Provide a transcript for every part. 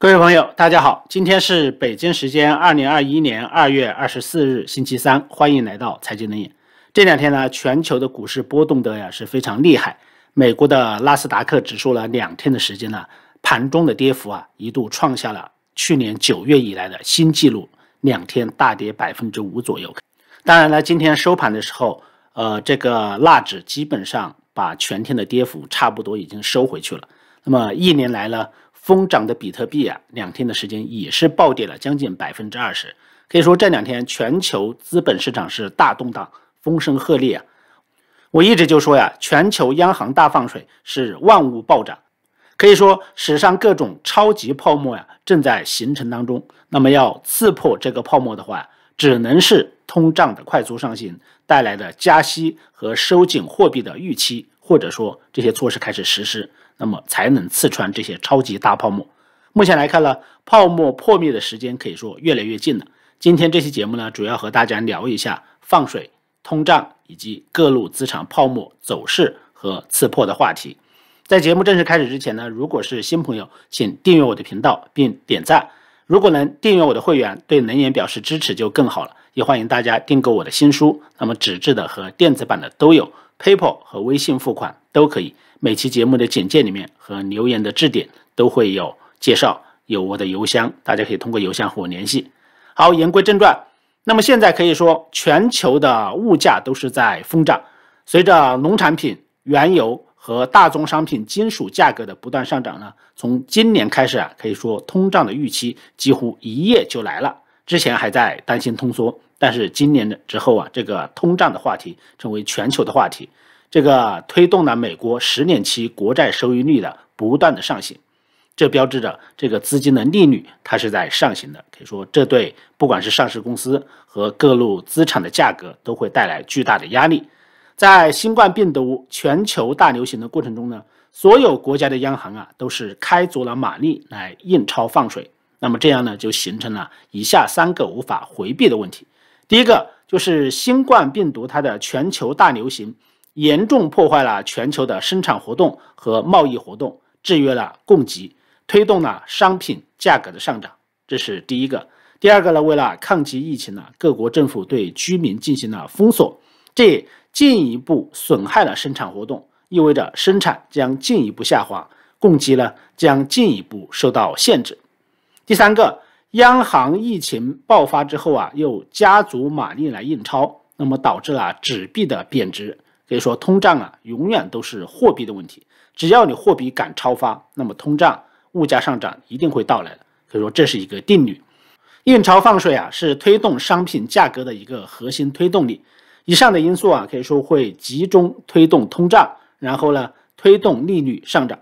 各位朋友，大家好，今天是北京时间二零二一年二月二十四日，星期三，欢迎来到财经冷眼。这两天呢，全球的股市波动的呀是非常厉害。美国的纳斯达克指数了两天的时间呢，盘中的跌幅啊一度创下了去年九月以来的新纪录，两天大跌百分之五左右。当然了，今天收盘的时候，呃，这个纳指基本上把全天的跌幅差不多已经收回去了。那么一年来呢？疯涨的比特币啊，两天的时间也是暴跌了将近百分之二十。可以说这两天全球资本市场是大动荡、风声鹤唳啊。我一直就说呀，全球央行大放水是万物暴涨，可以说史上各种超级泡沫呀正在形成当中。那么要刺破这个泡沫的话，只能是通胀的快速上行带来的加息和收紧货币的预期，或者说这些措施开始实施。那么才能刺穿这些超级大泡沫。目前来看呢，泡沫破灭的时间可以说越来越近了。今天这期节目呢，主要和大家聊一下放水、通胀以及各路资产泡沫走势和刺破的话题。在节目正式开始之前呢，如果是新朋友，请订阅我的频道并点赞。如果能订阅我的会员，对能源表示支持就更好了。也欢迎大家订购我的新书，那么纸质的和电子版的都有，PayPal 和微信付款。都可以。每期节目的简介里面和留言的置顶都会有介绍，有我的邮箱，大家可以通过邮箱和我联系。好，言归正传，那么现在可以说全球的物价都是在疯涨，随着农产品、原油和大宗商品、金属价格的不断上涨呢，从今年开始啊，可以说通胀的预期几乎一夜就来了。之前还在担心通缩，但是今年的之后啊，这个通胀的话题成为全球的话题。这个推动了美国十年期国债收益率的不断的上行，这标志着这个资金的利率它是在上行的。可以说，这对不管是上市公司和各路资产的价格都会带来巨大的压力。在新冠病毒全球大流行的过程中呢，所有国家的央行啊都是开足了马力来印钞放水。那么这样呢，就形成了以下三个无法回避的问题：第一个就是新冠病毒它的全球大流行。严重破坏了全球的生产活动和贸易活动，制约了供给，推动了商品价格的上涨。这是第一个。第二个呢？为了抗击疫情呢，各国政府对居民进行了封锁，这进一步损害了生产活动，意味着生产将进一步下滑，供给呢将进一步受到限制。第三个，央行疫情爆发之后啊，又加足马力来印钞，那么导致了纸币的贬值。可以说，通胀啊，永远都是货币的问题。只要你货币敢超发，那么通胀、物价上涨一定会到来的。可以说这是一个定律。印钞放水啊，是推动商品价格的一个核心推动力。以上的因素啊，可以说会集中推动通胀，然后呢，推动利率上涨。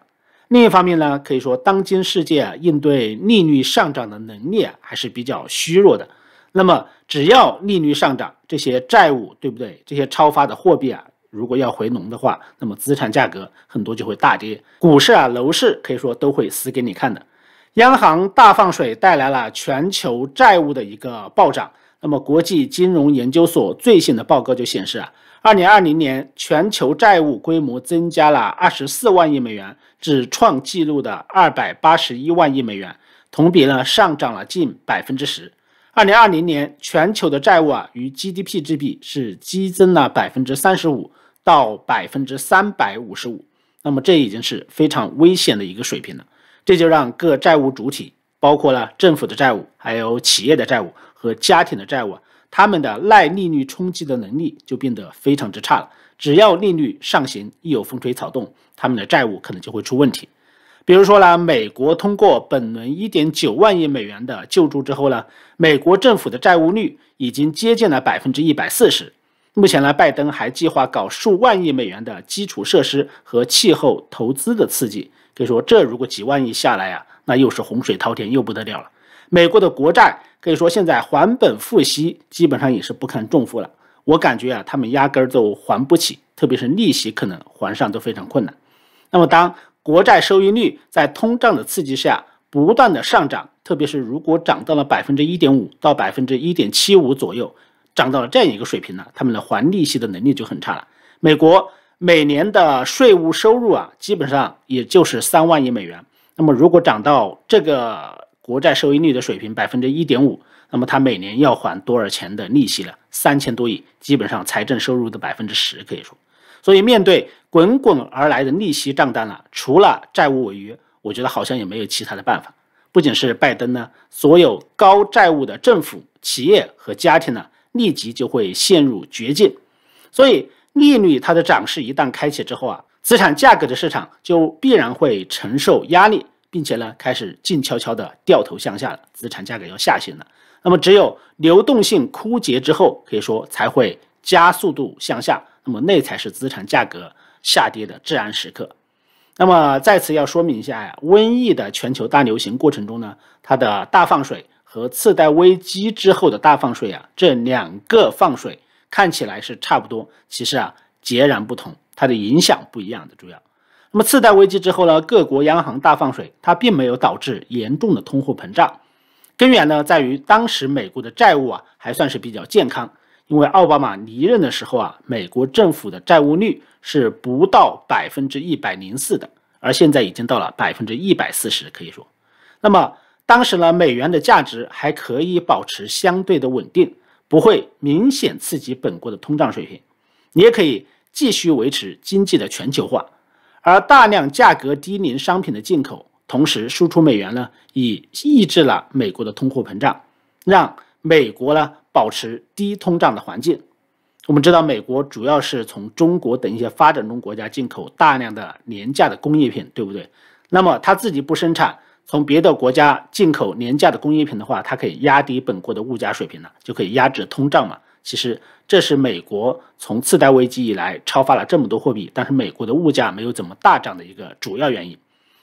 另一方面呢，可以说当今世界啊，应对利率上涨的能力啊，还是比较虚弱的。那么，只要利率上涨，这些债务对不对？这些超发的货币啊。如果要回笼的话，那么资产价格很多就会大跌，股市啊、楼市可以说都会死给你看的。央行大放水带来了全球债务的一个暴涨，那么国际金融研究所最新的报告就显示啊，二零二零年全球债务规模增加了二十四万亿美元，至创纪录的二百八十一万亿美元，同比呢上涨了近百分之十。二零二零年全球的债务啊与 GDP 之比是激增了百分之三十五。到百分之三百五十五，那么这已经是非常危险的一个水平了。这就让各债务主体，包括了政府的债务、还有企业的债务和家庭的债务他们的耐利率冲击的能力就变得非常之差了。只要利率上行，一有风吹草动，他们的债务可能就会出问题。比如说呢，美国通过本轮一点九万亿美元的救助之后呢，美国政府的债务率已经接近了百分之一百四十。目前呢，拜登还计划搞数万亿美元的基础设施和气候投资的刺激。可以说，这如果几万亿下来啊，那又是洪水滔天，又不得了了。美国的国债可以说现在还本付息，基本上也是不堪重负了。我感觉啊，他们压根儿都还不起，特别是利息可能还上都非常困难。那么，当国债收益率在通胀的刺激下不断的上涨，特别是如果涨到了百分之一点五到百分之一点七五左右。涨到了这样一个水平了，他们的还利息的能力就很差了。美国每年的税务收入啊，基本上也就是三万亿美元。那么，如果涨到这个国债收益率的水平，百分之一点五，那么它每年要还多少钱的利息呢？三千多亿，基本上财政收入的百分之十，可以说。所以，面对滚滚而来的利息账单了，除了债务违约，我觉得好像也没有其他的办法。不仅是拜登呢，所有高债务的政府、企业和家庭呢。立即就会陷入绝境，所以利率它的涨势一旦开启之后啊，资产价格的市场就必然会承受压力，并且呢开始静悄悄的掉头向下，资产价格要下行了。那么只有流动性枯竭之后，可以说才会加速度向下，那么那才是资产价格下跌的至暗时刻。那么再次要说明一下呀，瘟疫的全球大流行过程中呢，它的大放水。和次贷危机之后的大放水啊，这两个放水看起来是差不多，其实啊截然不同，它的影响不一样的主要。那么次贷危机之后呢，各国央行大放水，它并没有导致严重的通货膨胀，根源呢在于当时美国的债务啊还算是比较健康，因为奥巴马离任的时候啊，美国政府的债务率是不到百分之一百零四的，而现在已经到了百分之一百四十，可以说，那么。当时呢，美元的价值还可以保持相对的稳定，不会明显刺激本国的通胀水平，你也可以继续维持经济的全球化。而大量价格低廉商品的进口，同时输出美元呢，以抑制了美国的通货膨胀，让美国呢保持低通胀的环境。我们知道，美国主要是从中国等一些发展中国家进口大量的廉价的工业品，对不对？那么他自己不生产。从别的国家进口廉价的工业品的话，它可以压低本国的物价水平了，就可以压制通胀嘛。其实这是美国从次贷危机以来超发了这么多货币，但是美国的物价没有怎么大涨的一个主要原因。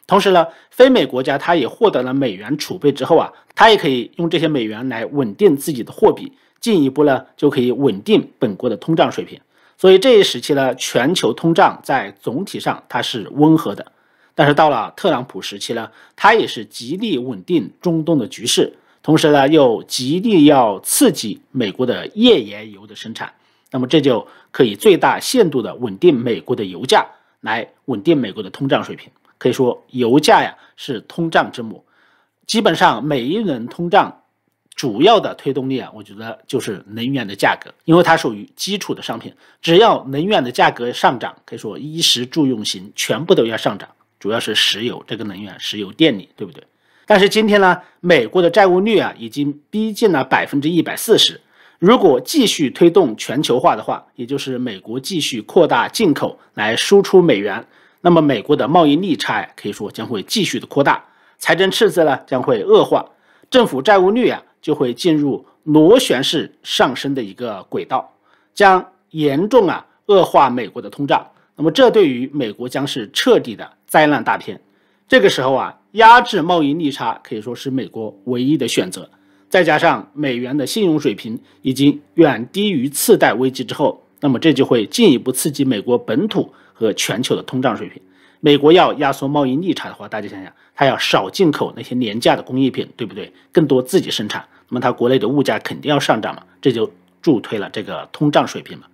同时呢，非美国家它也获得了美元储备之后啊，它也可以用这些美元来稳定自己的货币，进一步呢就可以稳定本国的通胀水平。所以这一时期呢，全球通胀在总体上它是温和的。但是到了特朗普时期呢，他也是极力稳定中东的局势，同时呢又极力要刺激美国的页岩油的生产，那么这就可以最大限度的稳定美国的油价，来稳定美国的通胀水平。可以说，油价呀是通胀之母，基本上每一轮通胀，主要的推动力啊，我觉得就是能源的价格，因为它属于基础的商品，只要能源的价格上涨，可以说衣食住用行全部都要上涨。主要是石油这个能源，石油、电力，对不对？但是今天呢，美国的债务率啊，已经逼近了百分之一百四十。如果继续推动全球化的话，也就是美国继续扩大进口来输出美元，那么美国的贸易逆差可以说将会继续的扩大，财政赤字呢将会恶化，政府债务率啊就会进入螺旋式上升的一个轨道，将严重啊恶化美国的通胀。那么这对于美国将是彻底的灾难大片。这个时候啊，压制贸易逆差可以说是美国唯一的选择。再加上美元的信用水平已经远低于次贷危机之后，那么这就会进一步刺激美国本土和全球的通胀水平。美国要压缩贸易逆差的话，大家想想，它要少进口那些廉价的工业品，对不对？更多自己生产，那么它国内的物价肯定要上涨嘛，这就助推了这个通胀水平嘛。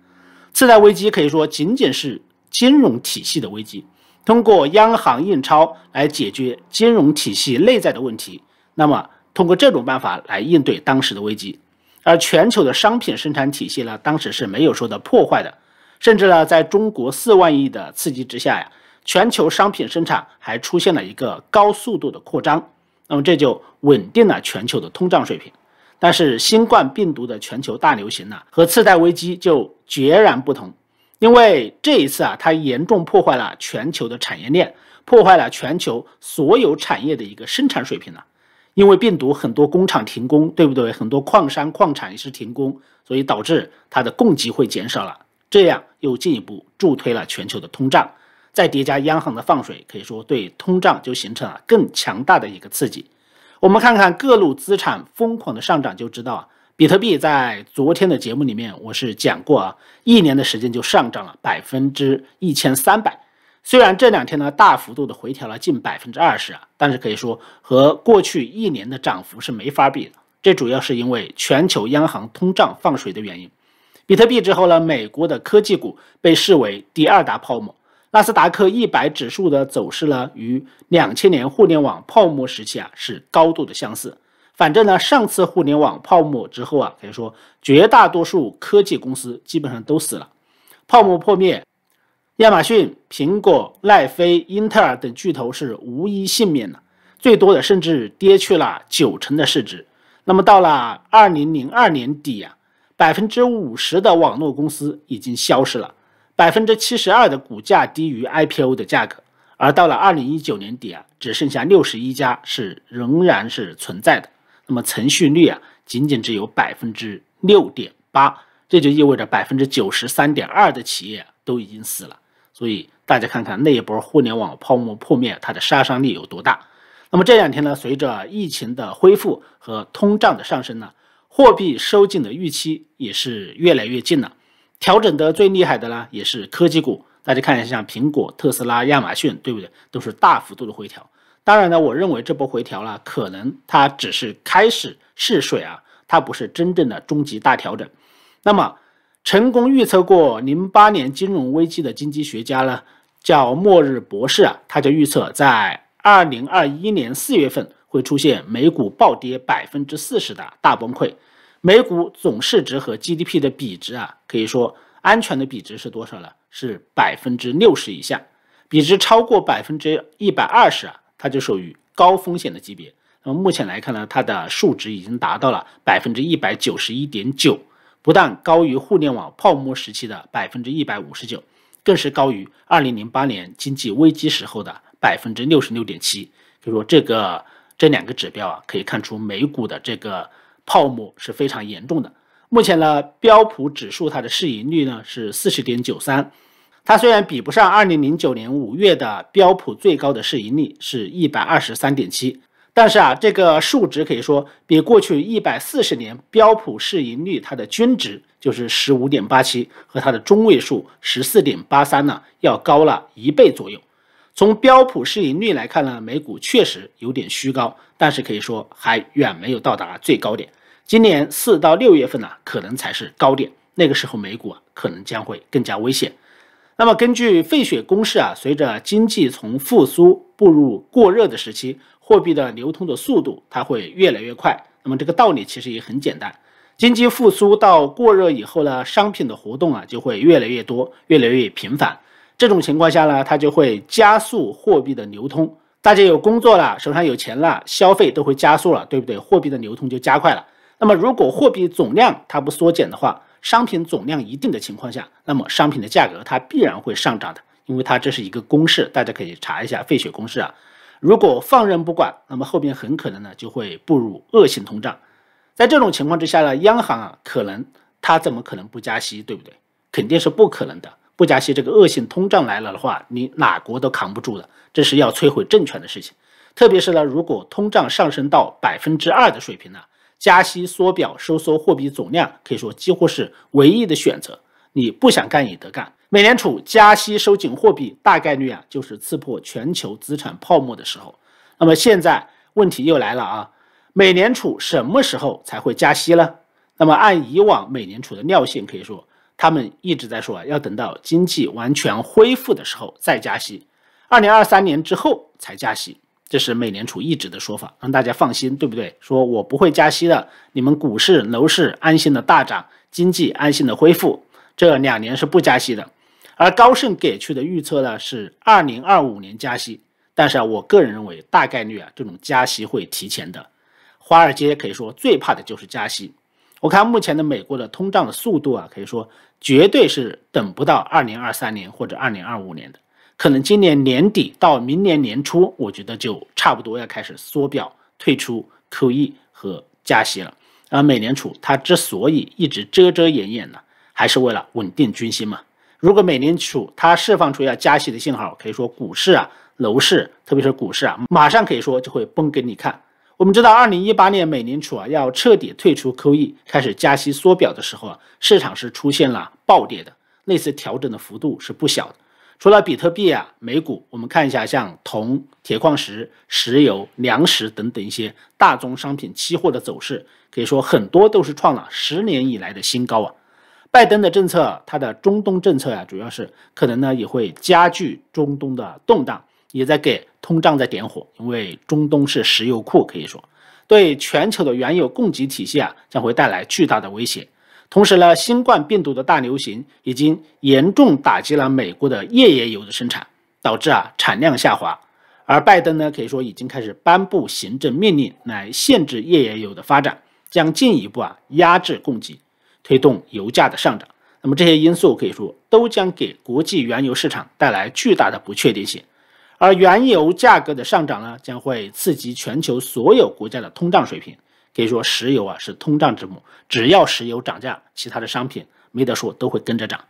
次贷危机可以说仅仅是。金融体系的危机，通过央行印钞来解决金融体系内在的问题，那么通过这种办法来应对当时的危机，而全球的商品生产体系呢，当时是没有受到破坏的，甚至呢，在中国四万亿的刺激之下呀，全球商品生产还出现了一个高速度的扩张，那么这就稳定了全球的通胀水平。但是新冠病毒的全球大流行呢，和次贷危机就截然不同。因为这一次啊，它严重破坏了全球的产业链，破坏了全球所有产业的一个生产水平了。因为病毒，很多工厂停工，对不对？很多矿山、矿产也是停工，所以导致它的供给会减少了，这样又进一步助推了全球的通胀。再叠加央行的放水，可以说对通胀就形成了更强大的一个刺激。我们看看各路资产疯狂的上涨，就知道啊。比特币在昨天的节目里面，我是讲过啊，一年的时间就上涨了百分之一千三百。虽然这两天呢大幅度的回调了近百分之二十啊，但是可以说和过去一年的涨幅是没法比的。这主要是因为全球央行通胀放水的原因。比特币之后呢，美国的科技股被视为第二大泡沫，纳斯达克一百指数的走势呢，与两千年互联网泡沫时期啊是高度的相似。反正呢，上次互联网泡沫之后啊，可以说绝大多数科技公司基本上都死了。泡沫破灭，亚马逊、苹果、奈飞、英特尔等巨头是无一幸免的，最多的甚至跌去了九成的市值。那么到了二零零二年底啊，百分之五十的网络公司已经消失了，百分之七十二的股价低于 IPO 的价格。而到了二零一九年底啊，只剩下六十一家是仍然是存在的。那么存续率啊，仅仅只有百分之六点八，这就意味着百分之九十三点二的企业都已经死了。所以大家看看那一波互联网泡沫破灭，它的杀伤力有多大？那么这两天呢，随着疫情的恢复和通胀的上升呢，货币收紧的预期也是越来越近了。调整的最厉害的呢，也是科技股。大家看一下，苹果、特斯拉、亚马逊，对不对？都是大幅度的回调。当然呢，我认为这波回调呢，可能它只是开始试水啊，它不是真正的终极大调整。那么，成功预测过零八年金融危机的经济学家呢，叫末日博士啊，他就预测在二零二一年四月份会出现美股暴跌百分之四十的大崩溃。美股总市值和 GDP 的比值啊，可以说安全的比值是多少呢？是百分之六十以下，比值超过百分之一百二十啊。它就属于高风险的级别。那么目前来看呢，它的数值已经达到了百分之一百九十一点九，不但高于互联网泡沫时期的百分之一百五十九，更是高于二零零八年经济危机时候的百分之六十六点七。就说这个这两个指标啊，可以看出美股的这个泡沫是非常严重的。目前呢，标普指数它的市盈率呢是四十点九三。它虽然比不上2009年5月的标普最高的市盈率是一百二十三点七，但是啊，这个数值可以说比过去一百四十年标普市盈率它的均值就是十五点八七和它的中位数十四点八三呢要高了一倍左右。从标普市盈率来看呢，美股确实有点虚高，但是可以说还远没有到达最高点。今年四到六月份呢，可能才是高点，那个时候美股啊可能将会更加危险。那么，根据费雪公式啊，随着经济从复苏步入过热的时期，货币的流通的速度它会越来越快。那么这个道理其实也很简单，经济复苏到过热以后呢，商品的活动啊就会越来越多，越来越频繁。这种情况下呢，它就会加速货币的流通。大家有工作了，手上有钱了，消费都会加速了，对不对？货币的流通就加快了。那么，如果货币总量它不缩减的话。商品总量一定的情况下，那么商品的价格它必然会上涨的，因为它这是一个公式，大家可以查一下费雪公式啊。如果放任不管，那么后面很可能呢就会步入恶性通胀。在这种情况之下呢，央行啊，可能它怎么可能不加息，对不对？肯定是不可能的，不加息这个恶性通胀来了的话，你哪国都扛不住的，这是要摧毁政权的事情。特别是呢，如果通胀上升到百分之二的水平呢？加息缩表收缩货币总量，可以说几乎是唯一的选择。你不想干也得干。美联储加息收紧货币，大概率啊就是刺破全球资产泡沫的时候。那么现在问题又来了啊，美联储什么时候才会加息呢？那么按以往美联储的尿性，可以说他们一直在说啊，要等到经济完全恢复的时候再加息，二零二三年之后才加息。这是美联储一直的说法，让大家放心，对不对？说我不会加息的，你们股市、楼市安心的大涨，经济安心的恢复。这两年是不加息的，而高盛给出的预测呢是二零二五年加息，但是啊，我个人认为大概率啊，这种加息会提前的。华尔街可以说最怕的就是加息。我看目前的美国的通胀的速度啊，可以说绝对是等不到二零二三年或者二零二五年的。可能今年年底到明年年初，我觉得就差不多要开始缩表、退出 QE 和加息了。而美联储它之所以一直遮遮掩掩呢，还是为了稳定军心嘛。如果美联储它释放出要加息的信号，可以说股市啊、楼市，特别是股市啊，马上可以说就会崩给你看。我们知道，二零一八年美联储啊要彻底退出 QE、开始加息缩表的时候啊，市场是出现了暴跌的，那次调整的幅度是不小的。除了比特币啊，美股，我们看一下像铜、铁矿石、石油、粮食等等一些大宗商品期货的走势，可以说很多都是创了十年以来的新高啊。拜登的政策，他的中东政策啊，主要是可能呢也会加剧中东的动荡，也在给通胀在点火，因为中东是石油库，可以说对全球的原油供给体系啊将会带来巨大的威胁。同时呢，新冠病毒的大流行已经严重打击了美国的页岩油的生产，导致啊产量下滑。而拜登呢，可以说已经开始颁布行政命令来限制页岩油的发展，将进一步啊压制供给，推动油价的上涨。那么这些因素可以说都将给国际原油市场带来巨大的不确定性，而原油价格的上涨呢，将会刺激全球所有国家的通胀水平。可以说，石油啊是通胀之母，只要石油涨价，其他的商品没得说都会跟着涨。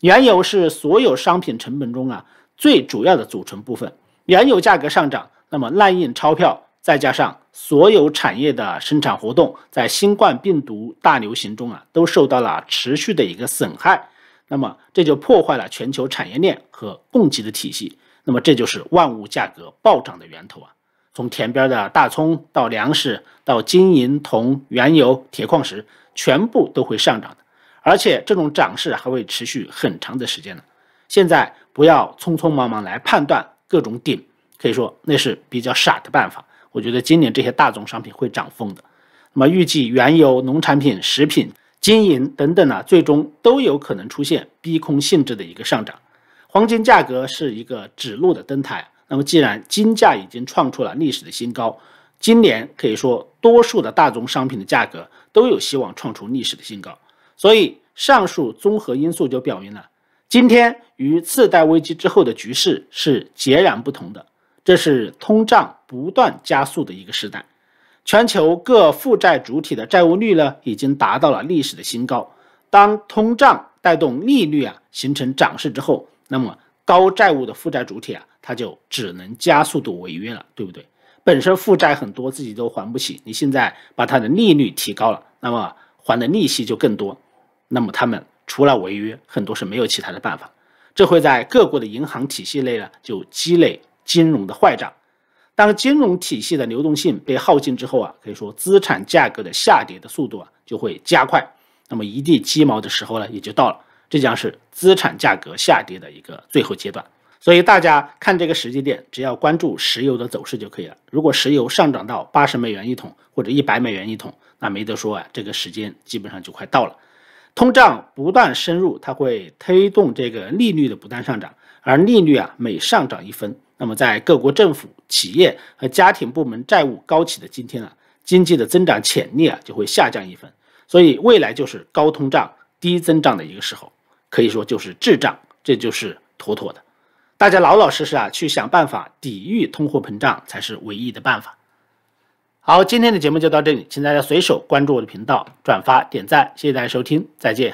原油是所有商品成本中啊最主要的组成部分，原油价格上涨，那么滥印钞票，再加上所有产业的生产活动，在新冠病毒大流行中啊都受到了持续的一个损害，那么这就破坏了全球产业链和供给的体系，那么这就是万物价格暴涨的源头啊。从田边的大葱到粮食，到金银铜、原油、铁矿石，全部都会上涨的，而且这种涨势还会持续很长的时间呢。现在不要匆匆忙忙来判断各种顶，可以说那是比较傻的办法。我觉得今年这些大宗商品会涨疯的。那么预计原油、农产品、食品、金银等等啊，最终都有可能出现逼空性质的一个上涨。黄金价格是一个指路的灯台，那么，既然金价已经创出了历史的新高，今年可以说多数的大宗商品的价格都有希望创出历史的新高。所以，上述综合因素就表明了，今天与次贷危机之后的局势是截然不同的。这是通胀不断加速的一个时代，全球各负债主体的债务率呢已经达到了历史的新高。当通胀带动利率啊形成涨势之后，那么高债务的负债主体啊。他就只能加速度违约了，对不对？本身负债很多，自己都还不起。你现在把他的利率提高了，那么还的利息就更多。那么他们除了违约，很多是没有其他的办法。这会在各国的银行体系内呢，就积累金融的坏账。当金融体系的流动性被耗尽之后啊，可以说资产价格的下跌的速度啊就会加快。那么一地鸡毛的时候呢，也就到了。这将是资产价格下跌的一个最后阶段。所以大家看这个时机点，只要关注石油的走势就可以了。如果石油上涨到八十美元一桶或者一百美元一桶，那没得说啊，这个时间基本上就快到了。通胀不断深入，它会推动这个利率的不断上涨。而利率啊，每上涨一分，那么在各国政府、企业和家庭部门债务高企的今天啊，经济的增长潜力啊就会下降一分。所以未来就是高通胀、低增长的一个时候，可以说就是滞胀，这就是妥妥的。大家老老实实啊，去想办法抵御通货膨胀才是唯一的办法。好，今天的节目就到这里，请大家随手关注我的频道，转发点赞，谢谢大家收听，再见。